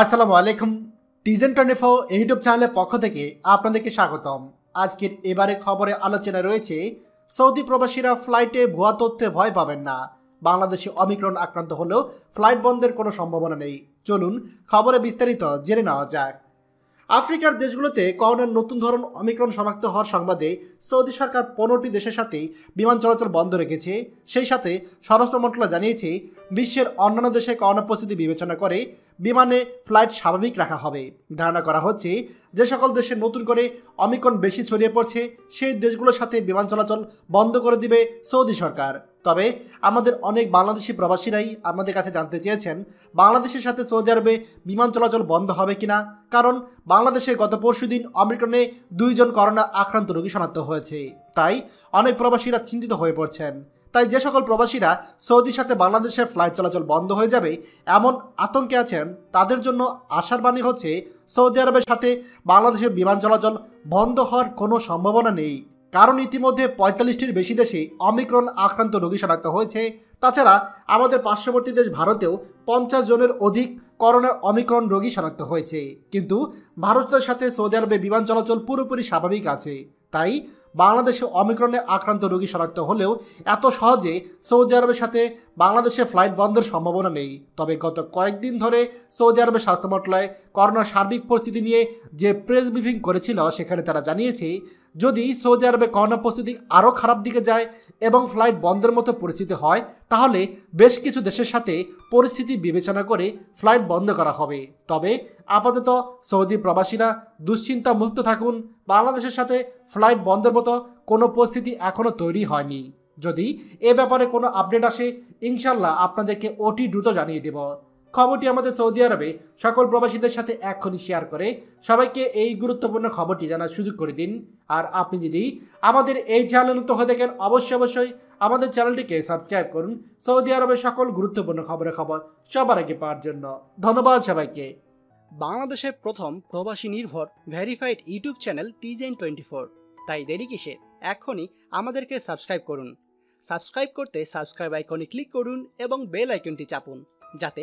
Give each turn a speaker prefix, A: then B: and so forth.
A: আসসালামু আলাইকুম টিজেন twenty four YouTube চ্যানেলের পক্ষ থেকে আপনাদেরকে স্বাগতম আজকের এবারে খবরে আলোচনা রয়েছে সৌদি প্রবাসীরা ফ্লাইটে ভুয়া তথ্যে ভয় পাবেন না বাংলাদেশে অমিক্রণ আক্রান্ত হলেও ফ্লাইট বন্ধের কোনো সম্ভাবনা নেই চলুন খবরে বিস্তারিত জেনে নেওয়া যাক আফ্রিকার দেশগুলোতে করোনার নতুন ধরন অমিক্রণ শনাক্ত হওয়ার সংবাদে সৌদি সরকার পনেরোটি দেশের সাথে বিমান চলাচল বন্ধ রেখেছে সেই সাথে স্বরাষ্ট্র মন্ত্রণালয় জানিয়েছে বিশ্বের অন্যান্য দেশে করোনা পরিস্থিতি বিবেচনা করে বিমানে ফ্লাইট স্বাভাবিক রাখা হবে ধারণা করা হচ্ছে যে সকল দেশে নতুন করে অমিক্রণ বেশি ছড়িয়ে পড়ছে সেই দেশগুলোর সাথে বিমান চলাচল বন্ধ করে দিবে সৌদি সরকার তবে আমাদের অনেক বাংলাদেশি প্রবাসীরাই আমাদের কাছে জানতে চেয়েছেন বাংলাদেশের সাথে সৌদি আরবে বিমান চলাচল বন্ধ হবে কিনা কারণ বাংলাদেশে গত পরশু দিন অমিক্রনে দুইজন করোনা আক্রান্ত রোগী শনাক্ত হয়েছে তাই অনেক প্রবাসীরা চিন্তিত হয়ে পড়ছেন তাই যে সকল প্রবাসীরা সৌদির সাথে বাংলাদেশের ফ্লাইট চলাচল বন্ধ হয়ে যাবে এমন আতঙ্কে আছেন তাদের জন্য আশার বাণী হচ্ছে সৌদি আরবের সাথে বাংলাদেশের বিমান চলাচল বন্ধ হওয়ার কোনো সম্ভাবনা নেই কারণ ইতিমধ্যে পঁয়তাল্লিশটির বেশি দেশে অমিক্রন আক্রান্ত রোগী শনাক্ত হয়েছে তাছাড়া আমাদের পার্শ্ববর্তী দেশ ভারতেও পঞ্চাশ জনের অধিক করোনার অমিক্রন রোগী শনাক্ত হয়েছে কিন্তু ভারতের সাথে সৌদি আরবে বিমান চলাচল পুরোপুরি স্বাভাবিক আছে তাই বাংলাদেশে অমিক্রণে আক্রান্ত রোগী শনাক্ত হলেও এত সহজে সৌদি আরবের সাথে বাংলাদেশে ফ্লাইট বন্ধের সম্ভাবনা নেই তবে গত কয়েকদিন ধরে সৌদি আরবের স্বাস্থ্য মন্ত্রণালয় করোনার সার্বিক পরিস্থিতি নিয়ে যে প্রেস ব্রিফিং করেছিল সেখানে তারা জানিয়েছে যদি সৌদি আরবে করোনা পরিস্থিতি আরও খারাপ দিকে যায় এবং ফ্লাইট বন্ধের মতো পরিস্থিতি হয় তাহলে বেশ কিছু দেশের সাথে পরিস্থিতি বিবেচনা করে ফ্লাইট বন্ধ করা হবে তবে আপাতত সৌদি প্রবাসীরা দুশ্চিন্তা মুক্ত থাকুন বাংলাদেশের সাথে ফ্লাইট বন্ধের মতো কোনো পরিস্থিতি এখনও তৈরি হয়নি যদি এ ব্যাপারে কোনো আপডেট আসে ইনশাল্লাহ আপনাদেরকে অতি দ্রুত জানিয়ে দেব খবরটি আমাদের সৌদি আরবে সকল প্রবাসীদের সাথে এক্ষুনি শেয়ার করে সবাইকে এই গুরুত্বপূর্ণ খবরটি জানার সুযোগ করে দিন আর আপনি যদি আমাদের এই চ্যানেল নতুন হয়ে দেখেন অবশ্যই অবশ্যই আমাদের চ্যানেলটিকে সাবস্ক্রাইব করুন সৌদি আরবের সকল গুরুত্বপূর্ণ খবরের খবর সবার আগে পাওয়ার জন্য ধন্যবাদ সবাইকে
B: বাংলাদেশের প্রথম প্রবাসী নির্ভর verified YouTube channel Citizen twenty four তাই দেরি কিসে এখনই আমাদেরকে সাবস্ক্রাইব করুন সাবস্ক্রাইব করতে সাবস্ক্রাইব আইকনে ক্লিক করুন এবং বেল আইকনটি চাপুন যাতে